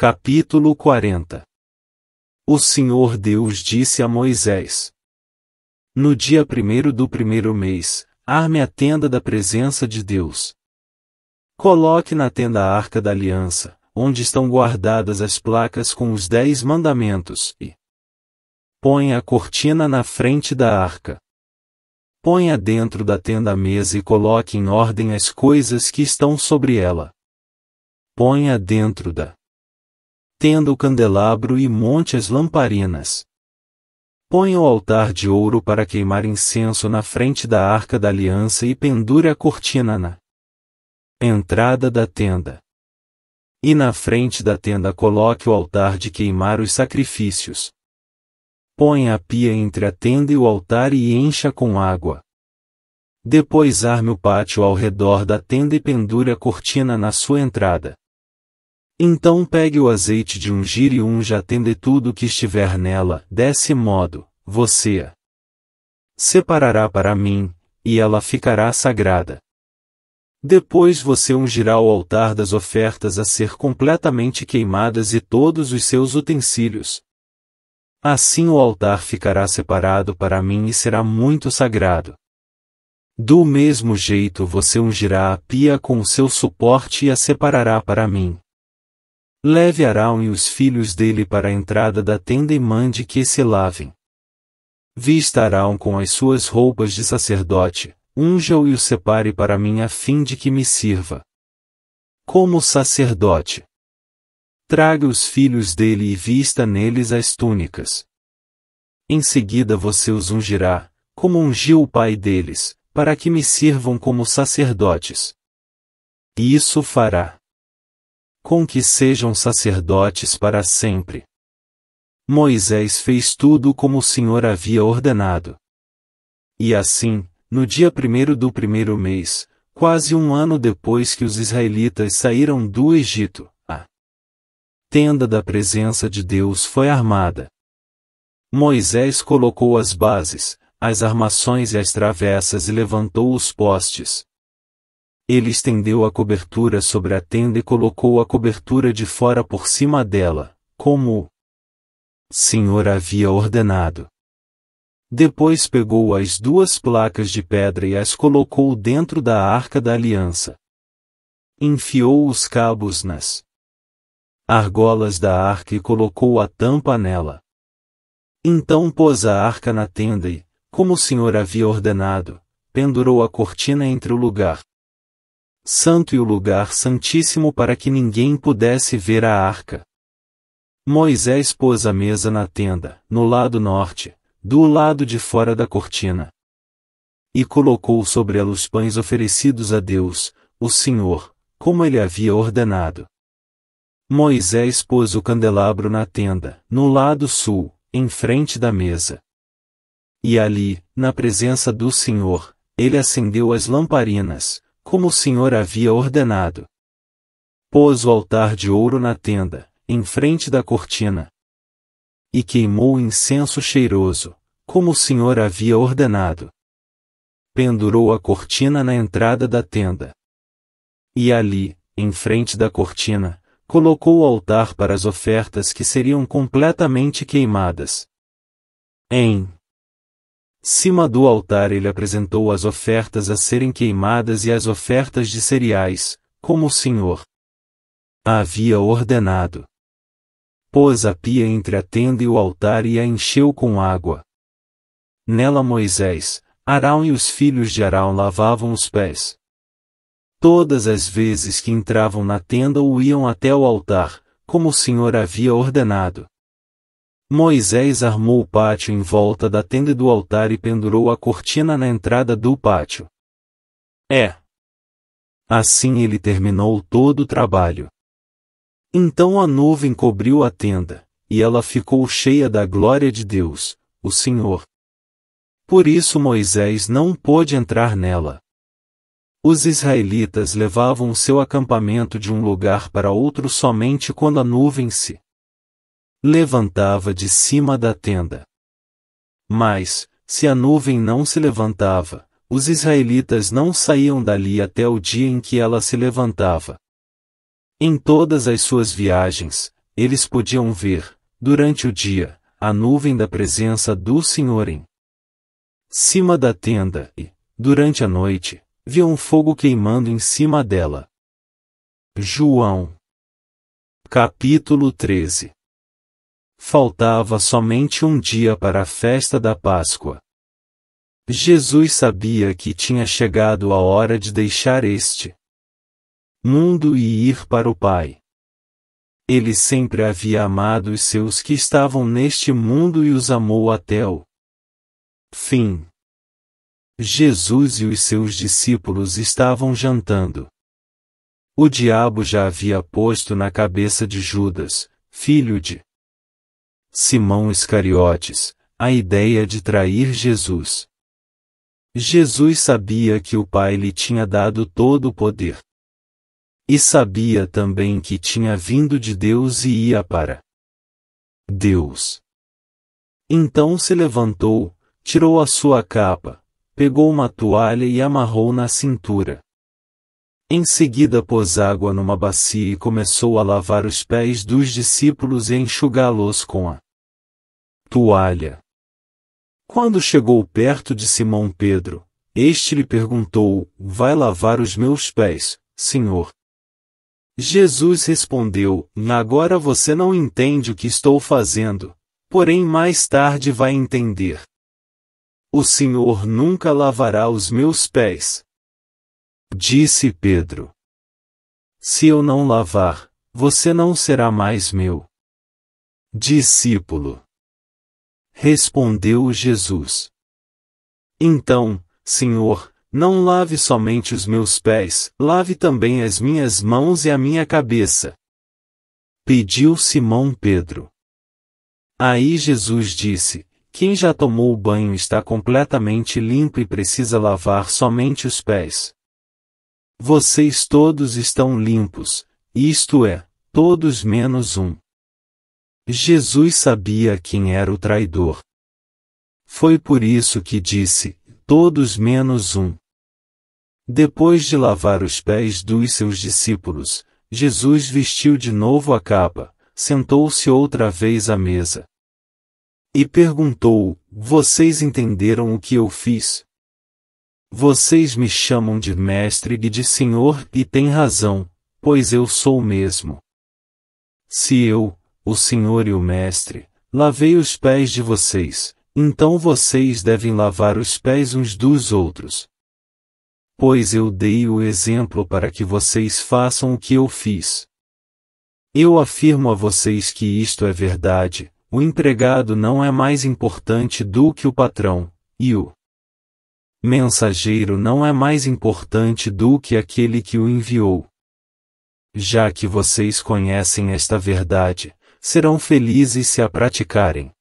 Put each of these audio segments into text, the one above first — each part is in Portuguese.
Capítulo 40 O Senhor Deus disse a Moisés: No dia primeiro do primeiro mês, arme a tenda da presença de Deus. Coloque na tenda a arca da aliança, onde estão guardadas as placas com os dez mandamentos, e põe a cortina na frente da arca. Ponha dentro da tenda a mesa e coloque em ordem as coisas que estão sobre ela. Ponha dentro da tenda o candelabro e monte as lamparinas. Põe o altar de ouro para queimar incenso na frente da arca da aliança e pendure a cortina na entrada da tenda. E na frente da tenda coloque o altar de queimar os sacrifícios. Põe a pia entre a tenda e o altar e encha com água. Depois arme o pátio ao redor da tenda e pendure a cortina na sua entrada. Então pegue o azeite de ungir e unja a tenda e tudo que estiver nela, desse modo, você a separará para mim, e ela ficará sagrada. Depois você ungirá o altar das ofertas a ser completamente queimadas e todos os seus utensílios. Assim o altar ficará separado para mim e será muito sagrado. Do mesmo jeito você ungirá a pia com o seu suporte e a separará para mim. Leve Arão e os filhos dele para a entrada da tenda e mande que se lavem. Vista Arão com as suas roupas de sacerdote, unja-o e o separe para mim a fim de que me sirva. Como sacerdote. Traga os filhos dele e vista neles as túnicas. Em seguida você os ungirá, como ungiu o pai deles, para que me sirvam como sacerdotes. E isso fará com que sejam sacerdotes para sempre. Moisés fez tudo como o Senhor havia ordenado. E assim, no dia primeiro do primeiro mês, quase um ano depois que os israelitas saíram do Egito, a tenda da presença de Deus foi armada. Moisés colocou as bases, as armações e as travessas e levantou os postes, ele estendeu a cobertura sobre a tenda e colocou a cobertura de fora por cima dela, como o Senhor havia ordenado. Depois pegou as duas placas de pedra e as colocou dentro da arca da aliança. Enfiou os cabos nas argolas da arca e colocou a tampa nela. Então pôs a arca na tenda e, como o Senhor havia ordenado, pendurou a cortina entre o lugar santo e o lugar santíssimo para que ninguém pudesse ver a arca. Moisés pôs a mesa na tenda, no lado norte, do lado de fora da cortina. E colocou sobre ela os pães oferecidos a Deus, o Senhor, como ele havia ordenado. Moisés pôs o candelabro na tenda, no lado sul, em frente da mesa. E ali, na presença do Senhor, ele acendeu as lamparinas, como o Senhor havia ordenado. Pôs o altar de ouro na tenda, em frente da cortina. E queimou o incenso cheiroso, como o Senhor havia ordenado. Pendurou a cortina na entrada da tenda. E ali, em frente da cortina, colocou o altar para as ofertas que seriam completamente queimadas. Em Cima do altar ele apresentou as ofertas a serem queimadas e as ofertas de cereais, como o Senhor havia ordenado. Pôs a pia entre a tenda e o altar e a encheu com água. Nela Moisés, Arão e os filhos de Arão lavavam os pés. Todas as vezes que entravam na tenda ou iam até o altar, como o Senhor havia ordenado. Moisés armou o pátio em volta da tenda do altar e pendurou a cortina na entrada do pátio. É. Assim ele terminou todo o trabalho. Então a nuvem cobriu a tenda, e ela ficou cheia da glória de Deus, o Senhor. Por isso Moisés não pôde entrar nela. Os israelitas levavam seu acampamento de um lugar para outro somente quando a nuvem se levantava de cima da tenda. Mas, se a nuvem não se levantava, os israelitas não saíam dali até o dia em que ela se levantava. Em todas as suas viagens, eles podiam ver, durante o dia, a nuvem da presença do Senhor em cima da tenda e, durante a noite, viam um fogo queimando em cima dela. João, capítulo 13 Faltava somente um dia para a festa da Páscoa. Jesus sabia que tinha chegado a hora de deixar este mundo e ir para o Pai. Ele sempre havia amado os seus que estavam neste mundo e os amou até o fim. Jesus e os seus discípulos estavam jantando. O diabo já havia posto na cabeça de Judas, filho de Simão Iscariotes, a ideia de trair Jesus. Jesus sabia que o Pai lhe tinha dado todo o poder. E sabia também que tinha vindo de Deus e ia para Deus. Então se levantou, tirou a sua capa, pegou uma toalha e amarrou na cintura. Em seguida pôs água numa bacia e começou a lavar os pés dos discípulos e enxugá-los com a toalha. Quando chegou perto de Simão Pedro, este lhe perguntou: Vai lavar os meus pés, Senhor? Jesus respondeu: Agora você não entende o que estou fazendo, porém mais tarde vai entender. O Senhor nunca lavará os meus pés. Disse Pedro: Se eu não lavar, você não será mais meu discípulo. Respondeu Jesus. Então, Senhor, não lave somente os meus pés, lave também as minhas mãos e a minha cabeça. Pediu Simão Pedro. Aí Jesus disse: Quem já tomou o banho está completamente limpo e precisa lavar somente os pés. Vocês todos estão limpos, isto é, todos menos um. Jesus sabia quem era o traidor. Foi por isso que disse: Todos menos um. Depois de lavar os pés dos seus discípulos, Jesus vestiu de novo a capa, sentou-se outra vez à mesa. E perguntou: Vocês entenderam o que eu fiz? Vocês me chamam de mestre e de senhor e têm razão, pois eu sou o mesmo. Se eu, o Senhor e o Mestre, lavei os pés de vocês, então vocês devem lavar os pés uns dos outros. Pois eu dei o exemplo para que vocês façam o que eu fiz. Eu afirmo a vocês que isto é verdade: o empregado não é mais importante do que o patrão, e o mensageiro não é mais importante do que aquele que o enviou. Já que vocês conhecem esta verdade, serão felizes se a praticarem.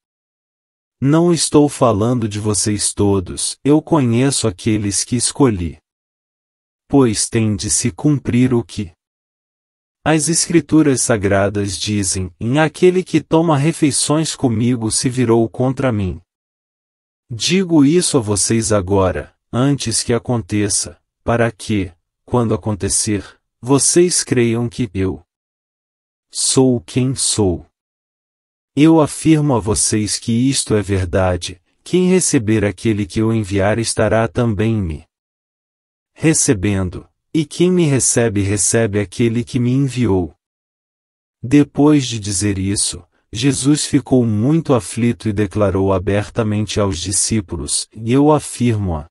Não estou falando de vocês todos, eu conheço aqueles que escolhi. Pois tem de se cumprir o que as Escrituras Sagradas dizem: em aquele que toma refeições comigo se virou contra mim. Digo isso a vocês agora, antes que aconteça, para que, quando acontecer, vocês creiam que eu sou quem sou. Eu afirmo a vocês que isto é verdade, quem receber aquele que eu enviar estará também me recebendo, e quem me recebe recebe aquele que me enviou. Depois de dizer isso, Jesus ficou muito aflito e declarou abertamente aos discípulos: e Eu afirmo a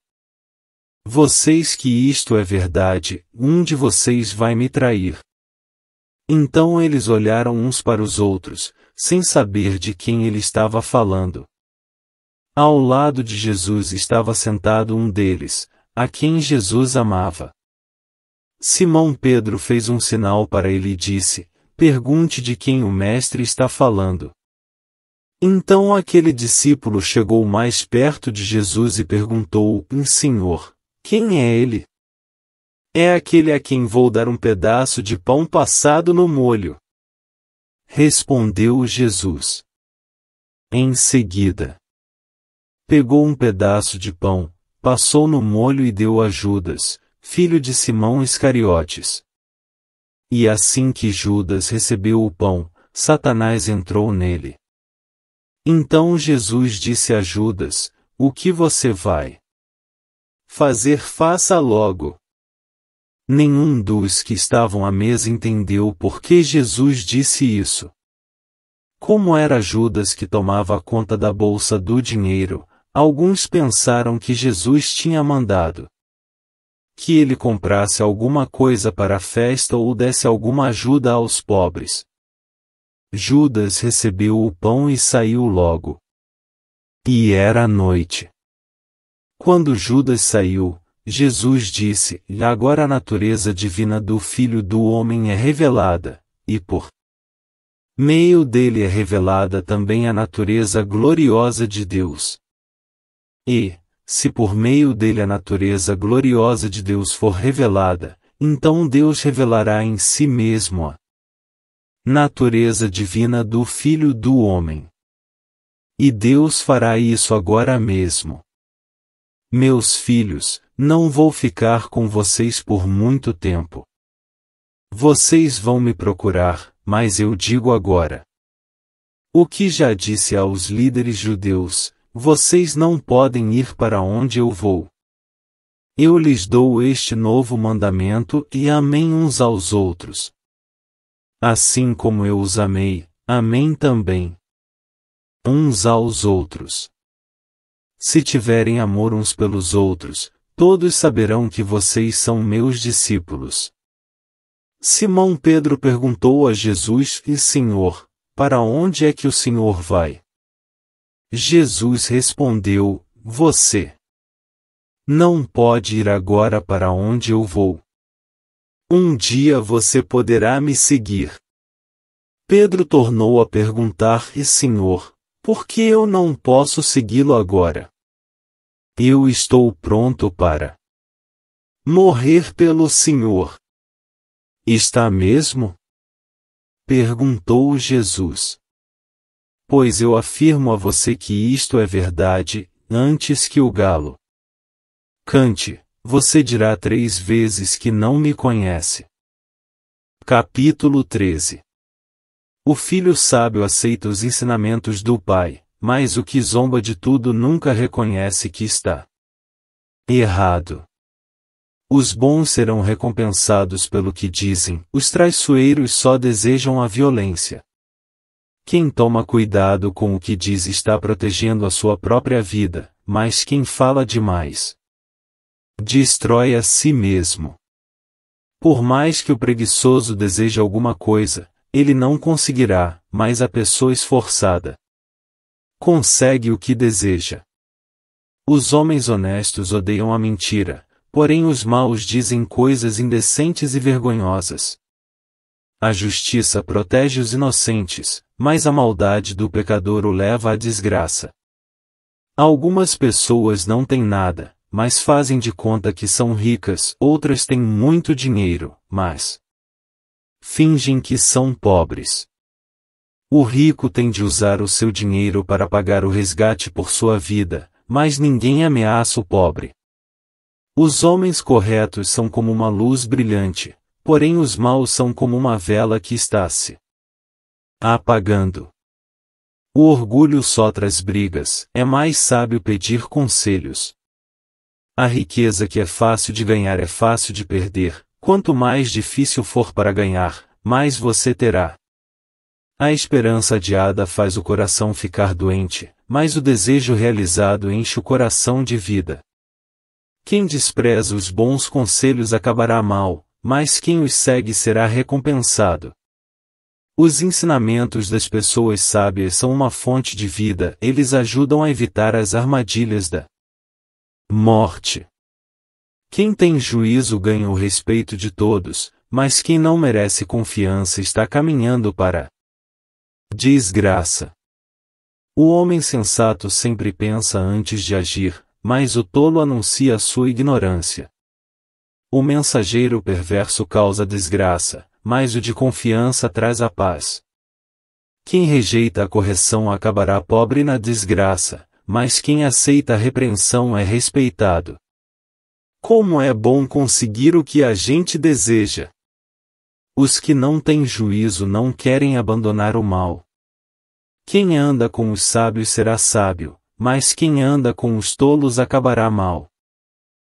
vocês que isto é verdade, um de vocês vai me trair. Então eles olharam uns para os outros, sem saber de quem ele estava falando. Ao lado de Jesus estava sentado um deles, a quem Jesus amava. Simão Pedro fez um sinal para ele e disse: Pergunte de quem o Mestre está falando. Então aquele discípulo chegou mais perto de Jesus e perguntou: Senhor, quem é ele? É aquele a quem vou dar um pedaço de pão passado no molho. Respondeu Jesus. Em seguida, pegou um pedaço de pão, passou no molho e deu a Judas, filho de Simão Iscariotes. E assim que Judas recebeu o pão, Satanás entrou nele. Então Jesus disse a Judas: O que você vai fazer, faça logo. Nenhum dos que estavam à mesa entendeu por que Jesus disse isso. Como era Judas que tomava conta da bolsa do dinheiro, alguns pensaram que Jesus tinha mandado que ele comprasse alguma coisa para a festa ou desse alguma ajuda aos pobres. Judas recebeu o pão e saiu logo. E era noite. Quando Judas saiu, Jesus disse: Agora a natureza divina do Filho do Homem é revelada, e por meio dele é revelada também a natureza gloriosa de Deus. E, se por meio dele a natureza gloriosa de Deus for revelada, então Deus revelará em si mesmo a natureza divina do Filho do Homem. E Deus fará isso agora mesmo. Meus filhos, não vou ficar com vocês por muito tempo. Vocês vão me procurar, mas eu digo agora. O que já disse aos líderes judeus: vocês não podem ir para onde eu vou. Eu lhes dou este novo mandamento e amem uns aos outros. Assim como eu os amei, amem também. Uns aos outros. Se tiverem amor uns pelos outros, todos saberão que vocês são meus discípulos. Simão Pedro perguntou a Jesus: E Senhor, para onde é que o Senhor vai? Jesus respondeu: Você não pode ir agora para onde eu vou. Um dia você poderá me seguir. Pedro tornou a perguntar: E Senhor, por que eu não posso segui-lo agora? Eu estou pronto para morrer pelo Senhor. Está mesmo? Perguntou Jesus. Pois eu afirmo a você que isto é verdade, antes que o galo cante, você dirá três vezes que não me conhece. Capítulo 13 O filho sábio aceita os ensinamentos do Pai mas o que zomba de tudo nunca reconhece que está errado. Os bons serão recompensados pelo que dizem, os traiçoeiros só desejam a violência. Quem toma cuidado com o que diz está protegendo a sua própria vida, mas quem fala demais destrói a si mesmo. Por mais que o preguiçoso deseje alguma coisa, ele não conseguirá, mas a pessoa esforçada consegue o que deseja. Os homens honestos odeiam a mentira, porém os maus dizem coisas indecentes e vergonhosas. A justiça protege os inocentes, mas a maldade do pecador o leva à desgraça. Algumas pessoas não têm nada, mas fazem de conta que são ricas, outras têm muito dinheiro, mas fingem que são pobres. O rico tem de usar o seu dinheiro para pagar o resgate por sua vida, mas ninguém ameaça o pobre. Os homens corretos são como uma luz brilhante, porém os maus são como uma vela que está se apagando. O orgulho só traz brigas, é mais sábio pedir conselhos. A riqueza que é fácil de ganhar é fácil de perder, quanto mais difícil for para ganhar, mais você terá. A esperança adiada faz o coração ficar doente, mas o desejo realizado enche o coração de vida. Quem despreza os bons conselhos acabará mal, mas quem os segue será recompensado. Os ensinamentos das pessoas sábias são uma fonte de vida, eles ajudam a evitar as armadilhas da morte. Quem tem juízo ganha o respeito de todos, mas quem não merece confiança está caminhando para Desgraça. O homem sensato sempre pensa antes de agir, mas o tolo anuncia a sua ignorância. O mensageiro perverso causa desgraça, mas o de confiança traz a paz. Quem rejeita a correção acabará pobre na desgraça, mas quem aceita a repreensão é respeitado. Como é bom conseguir o que a gente deseja! Os que não têm juízo não querem abandonar o mal. Quem anda com os sábios será sábio, mas quem anda com os tolos acabará mal.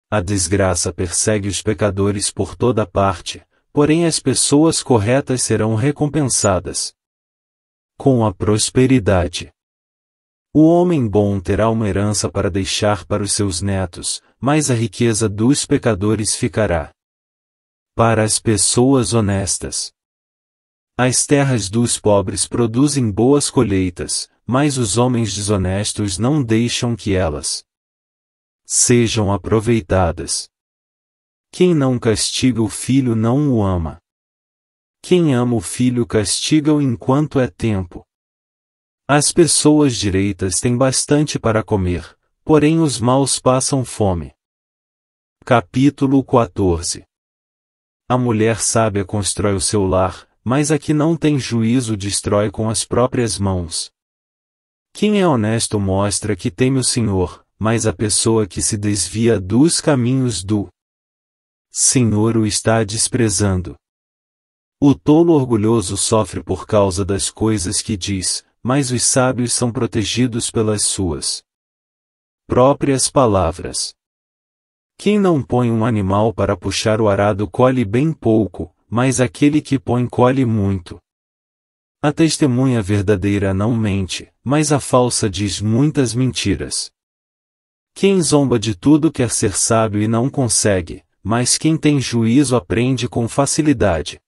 A desgraça persegue os pecadores por toda parte, porém as pessoas corretas serão recompensadas. Com a prosperidade. O homem bom terá uma herança para deixar para os seus netos, mas a riqueza dos pecadores ficará para as pessoas honestas. As terras dos pobres produzem boas colheitas, mas os homens desonestos não deixam que elas sejam aproveitadas. Quem não castiga o filho não o ama. Quem ama o filho castiga-o enquanto é tempo. As pessoas direitas têm bastante para comer, porém os maus passam fome. Capítulo 14 a mulher sábia constrói o seu lar, mas a que não tem juízo destrói com as próprias mãos. Quem é honesto mostra que teme o Senhor, mas a pessoa que se desvia dos caminhos do Senhor o está desprezando. O tolo orgulhoso sofre por causa das coisas que diz, mas os sábios são protegidos pelas suas próprias palavras. Quem não põe um animal para puxar o arado colhe bem pouco, mas aquele que põe colhe muito. A testemunha verdadeira não mente, mas a falsa diz muitas mentiras. Quem zomba de tudo quer ser sábio e não consegue, mas quem tem juízo aprende com facilidade.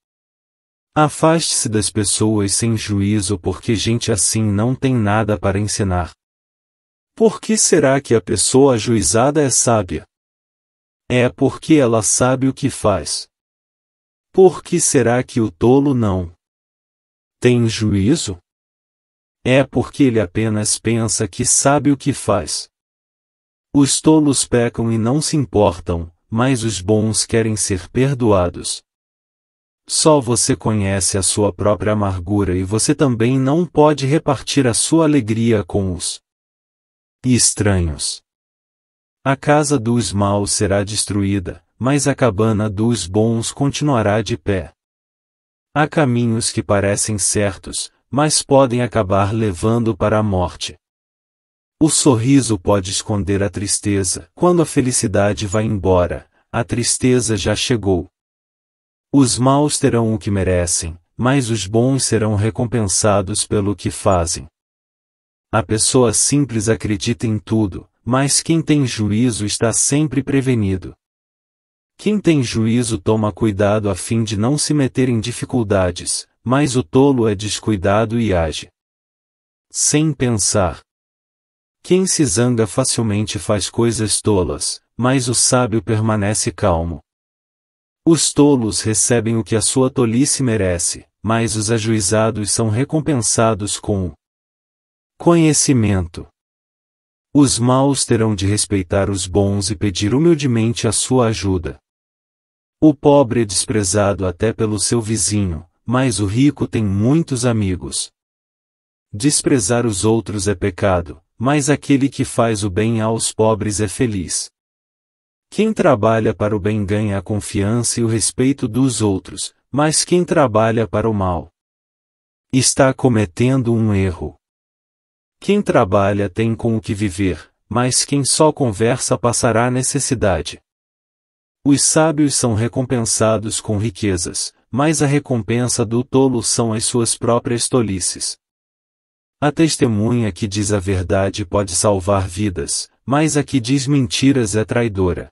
Afaste-se das pessoas sem juízo porque gente assim não tem nada para ensinar. Por que será que a pessoa ajuizada é sábia? É porque ela sabe o que faz. Por que será que o tolo não tem juízo? É porque ele apenas pensa que sabe o que faz. Os tolos pecam e não se importam, mas os bons querem ser perdoados. Só você conhece a sua própria amargura e você também não pode repartir a sua alegria com os estranhos. A casa dos maus será destruída, mas a cabana dos bons continuará de pé. Há caminhos que parecem certos, mas podem acabar levando para a morte. O sorriso pode esconder a tristeza. Quando a felicidade vai embora, a tristeza já chegou. Os maus terão o que merecem, mas os bons serão recompensados pelo que fazem. A pessoa simples acredita em tudo, mas quem tem juízo está sempre prevenido. Quem tem juízo toma cuidado a fim de não se meter em dificuldades, mas o tolo é descuidado e age sem pensar. Quem se zanga facilmente faz coisas tolas, mas o sábio permanece calmo. Os tolos recebem o que a sua tolice merece, mas os ajuizados são recompensados com conhecimento. Os maus terão de respeitar os bons e pedir humildemente a sua ajuda. O pobre é desprezado até pelo seu vizinho, mas o rico tem muitos amigos. Desprezar os outros é pecado, mas aquele que faz o bem aos pobres é feliz. Quem trabalha para o bem ganha a confiança e o respeito dos outros, mas quem trabalha para o mal está cometendo um erro. Quem trabalha tem com o que viver, mas quem só conversa passará necessidade. Os sábios são recompensados com riquezas, mas a recompensa do tolo são as suas próprias tolices. A testemunha que diz a verdade pode salvar vidas, mas a que diz mentiras é traidora.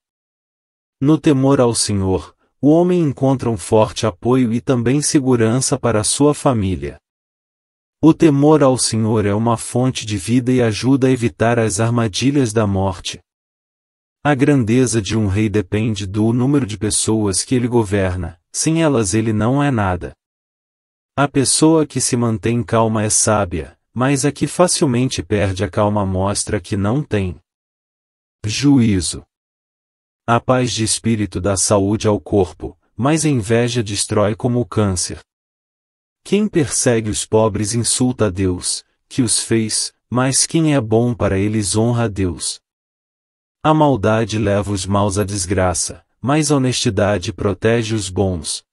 No temor ao Senhor, o homem encontra um forte apoio e também segurança para sua família. O temor ao Senhor é uma fonte de vida e ajuda a evitar as armadilhas da morte. A grandeza de um rei depende do número de pessoas que ele governa, sem elas ele não é nada. A pessoa que se mantém calma é sábia, mas a que facilmente perde a calma mostra que não tem juízo. A paz de espírito dá saúde ao corpo, mas a inveja destrói como o câncer. Quem persegue os pobres insulta a Deus, que os fez, mas quem é bom para eles honra a Deus. A maldade leva os maus à desgraça, mas a honestidade protege os bons.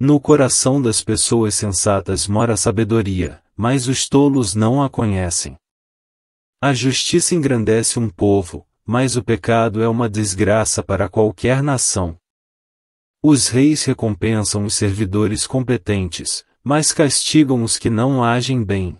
No coração das pessoas sensatas mora a sabedoria, mas os tolos não a conhecem. A justiça engrandece um povo, mas o pecado é uma desgraça para qualquer nação. Os reis recompensam os servidores competentes, mas castigam os que não agem bem.